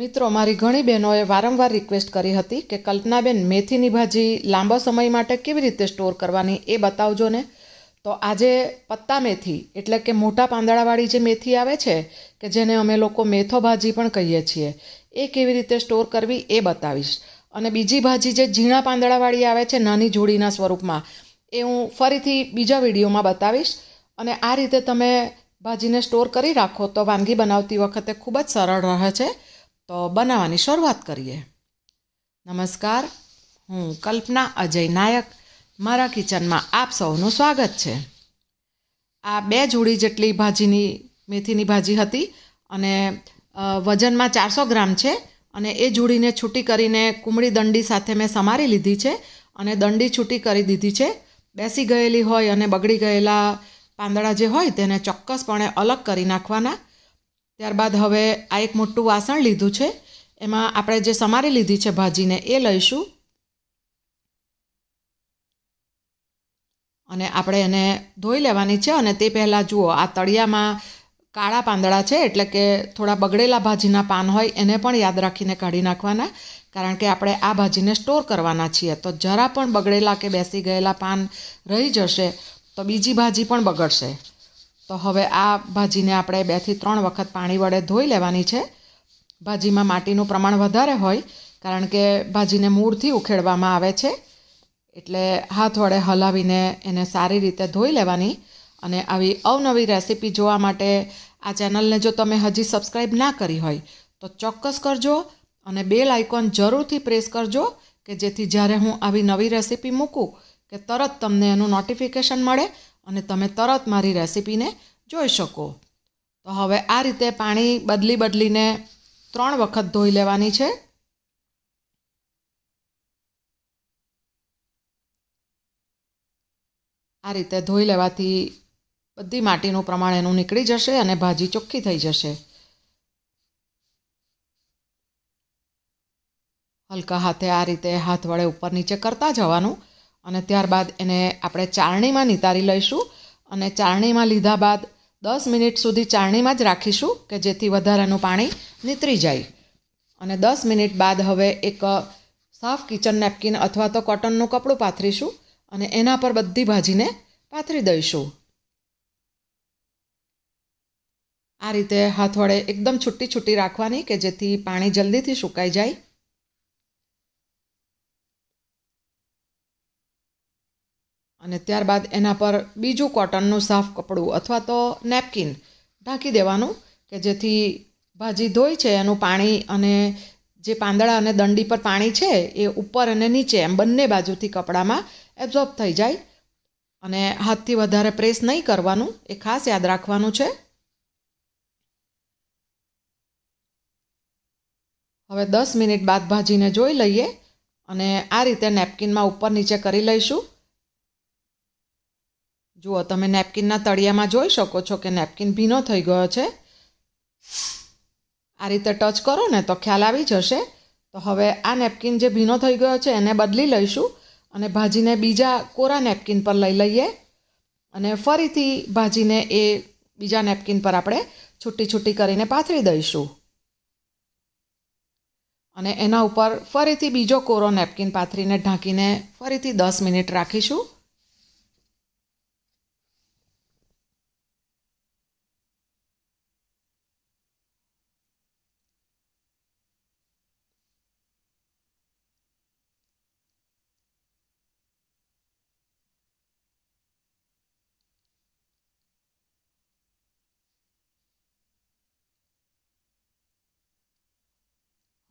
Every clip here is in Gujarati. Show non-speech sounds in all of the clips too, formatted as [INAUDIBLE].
મિત્રો મારી ઘણી બહેનોએ વારંવાર રિક્વેસ્ટ કરી હતી કે કલ્પનાબેન મેથીની ભાજી લાંબા સમય માટે કેવી રીતે સ્ટોર કરવાની એ બતાવજો ને તો આજે પત્તા મેથી એટલે કે મોટા પાંદડાવાળી જે મેથી આવે છે કે જેને અમે લોકો મેથો ભાજી પણ કહીએ છીએ એ કેવી રીતે સ્ટોર કરવી એ બતાવીશ અને બીજી ભાજી જે ઝીણા પાંદડાવાળી આવે છે નાની જોડીના સ્વરૂપમાં એ હું ફરીથી બીજા વિડીયોમાં બતાવીશ અને આ રીતે તમે ભાજીને સ્ટોર કરી રાખો તો વાનગી બનાવતી વખતે ખૂબ જ સરળ રહે છે તો બનાવવાની શરૂઆત કરીએ નમસ્કાર હું કલ્પના અજય નાયક મારા કિચનમાં આપ સૌનું સ્વાગત છે આ બે જોડી જેટલી ભાજીની મેથીની ભાજી હતી અને વજનમાં ચારસો ગ્રામ છે અને એ જોડીને છૂટી કરીને કુમળી દંડી સાથે મેં સમારી લીધી છે અને દંડી છૂટી કરી દીધી છે બેસી ગયેલી હોય અને બગડી ગયેલા પાંદડા જે હોય તેને ચોક્કસપણે અલગ કરી નાખવાના ત્યારબાદ હવે આ એક મોટું વાસણ લીધું છે એમાં આપણે જે સમારી લીધી છે ભાજીને એ લઈશું અને આપણે એને ધોઈ લેવાની છે અને તે પહેલાં જુઓ આ તળિયામાં કાળા પાંદડા છે એટલે કે થોડા બગડેલા ભાજીના પાન હોય એને પણ યાદ રાખીને કાઢી નાખવાના કારણ કે આપણે આ ભાજીને સ્ટોર કરવાના છીએ તો જરા પણ બગડેલા કે બેસી ગયેલા પાન રહી જશે તો બીજી ભાજી પણ બગડશે તો હવે આ ભાજીને આપણે બેથી ત્રણ વખત પાણી વડે ધોઈ લેવાની છે ભાજીમાં માટીનું પ્રમાણ વધારે હોય કારણ કે ભાજીને મૂળથી ઉખેડવામાં આવે છે એટલે હાથ વડે હલાવીને એને સારી રીતે ધોઈ લેવાની અને આવી અવનવી રેસીપી જોવા માટે આ ચેનલને જો તમે હજી સબસ્ક્રાઈબ ના કરી હોય તો ચોક્કસ કરજો અને બેલ આઇકોન જરૂરથી પ્રેસ કરજો કે જેથી જ્યારે હું આવી નવી રેસીપી મૂકું કે તરત તમને એનું નોટિફિકેશન મળે અને તમે તરત મારી રેસીપીને જોઈ શકો તો હવે આ રીતે પાણી બદલી બદલીને ત્રણ વખત ધોઈ લેવાની છે આ રીતે ધોઈ લેવાથી બધી માટીનું પ્રમાણ એનું નીકળી જશે અને ભાજી ચોખ્ખી થઈ જશે હલકા હાથે આ રીતે હાથ વડે ઉપર નીચે કરતા જવાનું અને ત્યારબાદ એને આપણે ચારણીમાં નિતારી લઈશું અને ચારણીમાં લીધા બાદ દસ મિનિટ સુધી ચારણીમાં જ રાખીશું કે જેથી વધારાનું પાણી નીતરી જાય અને દસ મિનિટ બાદ હવે એક સાફ કિચન નેપકિન અથવા તો કોટનનું કપડું પાથરીશું અને એના પર બધી ભાજીને પાથરી દઈશું આ રીતે હાથ વડે એકદમ છૂટી છૂટી રાખવાની કે જેથી પાણી જલ્દીથી સુકાઈ જાય અને ત્યારબાદ એના પર બીજું કોટનનું સાફ કપડું અથવા તો નેપકિન ઢાંકી દેવાનું કે જેથી ભાજી ધોઈ છે એનું પાણી અને જે પાંદડા અને દંડી પર પાણી છે એ ઉપર અને નીચે એમ બંને બાજુથી કપડામાં એબ્ઝોર્બ થઈ જાય અને હાથથી વધારે પ્રેસ નહીં કરવાનું એ ખાસ યાદ રાખવાનું છે હવે દસ મિનિટ બાદ ભાજીને જોઈ લઈએ અને આ રીતે નેપકિનમાં ઉપર નીચે કરી લઈશું જુઓ તમે નેપકિનના તળિયામાં જોઈ શકો છો કે નેપકિન ભીનો થઈ ગયો છે આ રીતે ટચ કરો ને તો ખ્યાલ આવી જશે તો હવે આ નેપકિન જે ભીનો થઈ ગયો છે એને બદલી લઈશું અને ભાજીને બીજા કોરા નેપકિન પર લઈ લઈએ અને ફરીથી ભાજીને એ બીજા નેપકિન પર આપણે છૂટી છૂટી કરીને પાથરી દઈશું અને એના ઉપર ફરીથી બીજો કોરો નેપકિન પાથરીને ઢાંકીને ફરીથી દસ મિનિટ રાખીશું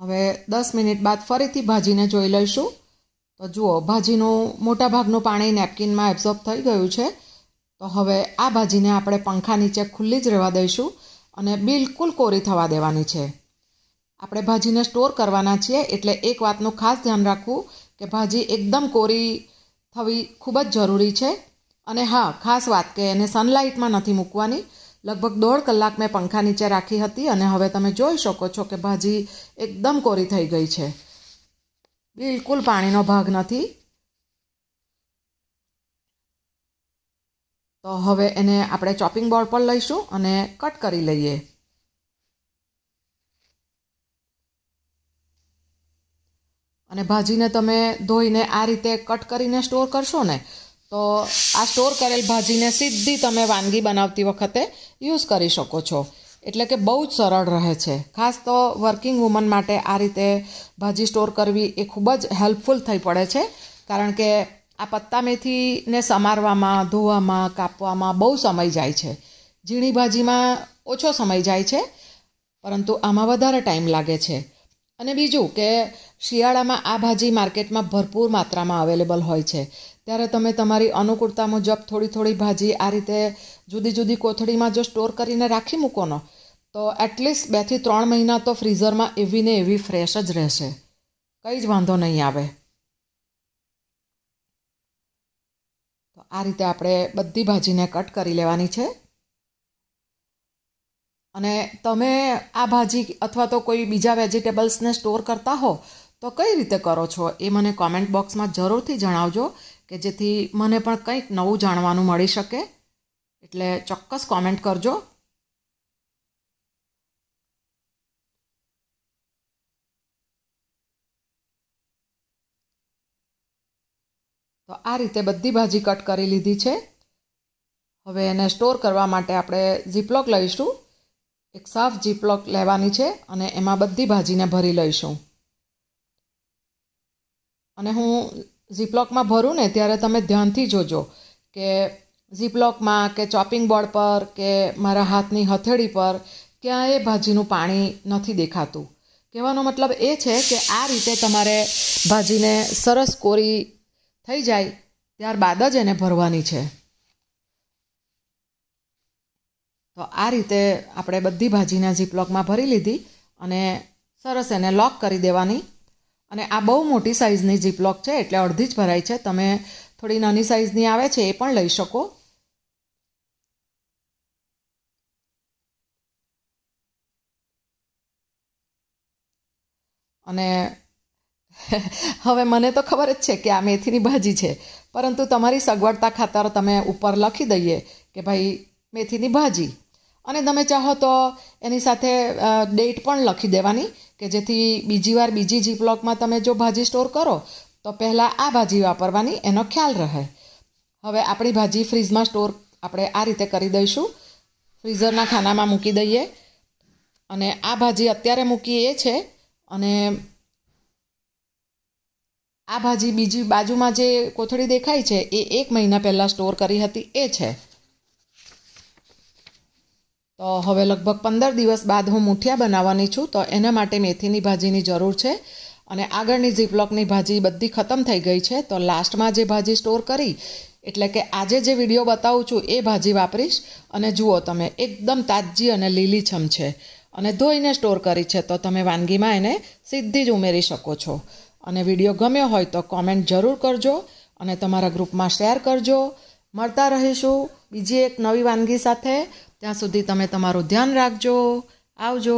હવે દસ મિનિટ બાદ ફરીથી ભાજીને જોઈ લઈશું તો જુઓ ભાજીનું મોટાભાગનું પાણી નેપકિનમાં એબ્ઝોર્બ થઈ ગયું છે તો હવે આ ભાજીને આપણે પંખા નીચે ખુલ્લી જ રહેવા દઈશું અને બિલકુલ કોરી થવા દેવાની છે આપણે ભાજીને સ્ટોર કરવાના છીએ એટલે એક વાતનું ખાસ ધ્યાન રાખવું કે ભાજી એકદમ કોરી થવી ખૂબ જ જરૂરી છે અને હા ખાસ વાત કે એને સનલાઇટમાં નથી મૂકવાની લગભગ દોઢ કલાક મેં પંખા નીચે રાખી હતી અને હવે તમે જોઈ શકો છો કે ભાજી એકદમ કોરી થઈ ગઈ છે બિલકુલ પાણીનો ભાગ નથી તો હવે એને આપણે ચોપિંગ બોર્ડ પર લઈશું અને કટ કરી લઈએ અને ભાજીને તમે ધોઈને આ રીતે કટ કરીને સ્ટોર કરશો ને તો આ સ્ટોર કરેલ ભાજીને સીધી તમે વાનગી બનાવતી વખતે યુઝ કરી શકો છો એટલે કે બહુ જ સરળ રહે છે ખાસ તો વર્કિંગ વુમન માટે આ રીતે ભાજી સ્ટોર કરવી એ ખૂબ જ હેલ્પફુલ થઈ પડે છે કારણ કે આ પત્તા મેથીને સમારવામાં ધોવામાં કાપવામાં બહુ સમય જાય છે ઝીણી ભાજીમાં ઓછો સમય જાય છે પરંતુ આમાં વધારે ટાઈમ લાગે છે અને બીજું કે શિયાળામાં આ ભાજી માર્કેટમાં ભરપૂર માત્રામાં અવેલેબલ હોય છે ત્યારે તમે તમારી અનુકૂળતા મુજબ થોડી થોડી ભાજી આ રીતે જુદી જુદી કોથળીમાં જો સ્ટોર કરીને રાખી મૂકો ને તો એટલીસ્ટ બેથી ત્રણ મહિના તો ફ્રીઝરમાં એવી ને એવી ફ્રેશ જ રહેશે કંઈ જ વાંધો નહીં આવે તો આ રીતે આપણે બધી ભાજીને કટ કરી લેવાની છે અને તમે આ ભાજી અથવા તો કોઈ બીજા વેજીટેબલ્સને સ્ટોર કરતા હો તો કઈ રીતે કરો છો એ મને કોમેન્ટ બોક્સમાં જરૂરથી જણાવજો કે જેથી મને પણ કંઈક નવું જાણવાનું મળી શકે એટલે ચોક્કસ કોમેન્ટ કરજો તો આ રીતે બધી ભાજી કટ કરી લીધી છે હવે એને સ્ટોર કરવા માટે આપણે ઝીપલોક લઈશું એક સાફ ઝીપલોક લેવાની છે અને એમાં બધી ભાજીને ભરી લઈશું અને હું ઝીપલોકમાં ભરું ને ત્યારે તમે ધ્યાનથી જોજો કે ઝીપલોકમાં કે ચોપિંગ બોર્ડ પર કે મારા હાથની હથેળી પર ક્યાંય ભાજીનું પાણી નથી દેખાતું કહેવાનો મતલબ એ છે કે આ રીતે તમારે ભાજીને સરસ કોરી થઈ જાય ત્યારબાદ જ એને ભરવાની છે તો આ રીતે આપણે બધી ભાજીને ઝીપલોકમાં ભરી લીધી અને સરસ એને લોક કરી દેવાની અને આ બહુ મોટી સાઇઝની જીપલોક છે એટલે અડધી જ ભરાય છે તમે થોડી નાની સાઇઝની આવે છે એ પણ લઈ શકો અને [LAUGHS] હવે મને તો ખબર જ છે કે આ મેથીની ભાજી છે પરંતુ તમારી સગવડતા ખાતર તમે ઉપર લખી દઈએ કે ભાઈ મેથીની ભાજી અને તમે ચાહો તો એની સાથે ડેટ પણ લખી દેવાની કે જેથી બીજી વાર બીજી જી તમે જો ભાજી સ્ટોર કરો તો પહેલાં આ ભાજી વાપરવાની એનો ખ્યાલ રહે હવે આપણી ભાજી ફ્રીજમાં સ્ટોર આપણે આ રીતે કરી દઈશું ફ્રીઝરના ખાનામાં મૂકી દઈએ અને આ ભાજી અત્યારે મૂકી એ છે અને આ ભાજી બીજી બાજુમાં જે કોથળી દેખાય છે એ એક મહિના પહેલાં સ્ટોર કરી હતી એ છે તો હવે લગભગ પંદર દિવસ બાદ હું મૂઠિયા બનાવવાની છું તો એના માટે મેથીની ભાજીની જરૂર છે અને આગળની ઝીપલોકની ભાજી બધી ખતમ થઈ ગઈ છે તો લાસ્ટમાં જે ભાજી સ્ટોર કરી એટલે કે આજે જે વિડીયો બતાવું છું એ ભાજી વાપરીશ અને જુઓ તમે એકદમ તાજી અને લીલીછમ છે અને ધોઈને સ્ટોર કરી છે તો તમે વાનગીમાં એને સીધી જ ઉમેરી શકો છો અને વિડીયો ગમ્યો હોય તો કોમેન્ટ જરૂર કરજો અને તમારા ગ્રુપમાં શેર કરજો મળતા રહીશું બીજી એક નવી વાનગી સાથે ત્યાં સુધી તમે તમારું ધ્યાન રાખજો આવજો